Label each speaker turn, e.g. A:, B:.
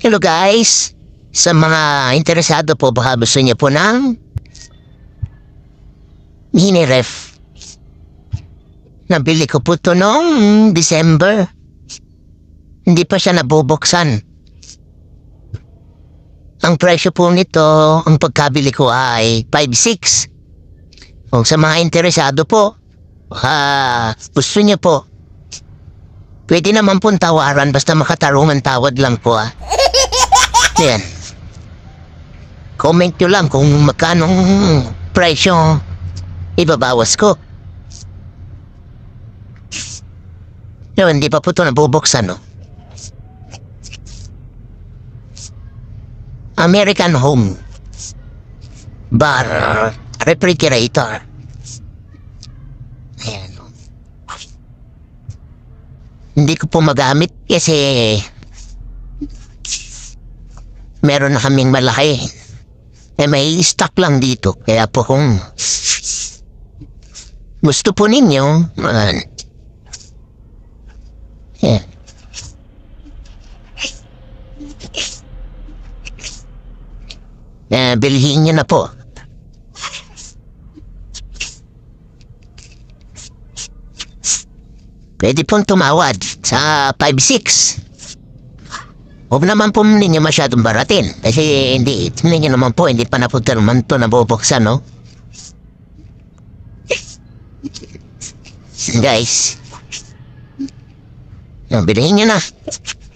A: Hello guys! Sa mga interesado po baka gusto niya po ng mini ref. Nabili ko po to noong December. Hindi pa siya nabubuksan. Ang presyo po nito, ang pagkabili ko ay 5.6. Kung sa mga interesado po, ha, gusto niya po. Pwede naman pong tawaran basta makatarungan tawad lang po ah na yan. Comment nyo lang kung magkano presyo ibabawas ko. No, hindi pa po ito nabubuksan, no? American Home Bar Refrigerator Ayan. Hindi ko po magamit kasi meron na kaming malaki. Eh may stock lang dito. Kaya po kung gusto po ninyo, uh, yeah. Eh, bilhin niyo na po. Pwede pong tumawad sa 5-6. Huwag naman po ninyo masyadong baratin. Kasi hindi, ninyo naman po, hindi pa napunta naman ito na bubuksan, no? Guys, no, bilhin nyo na.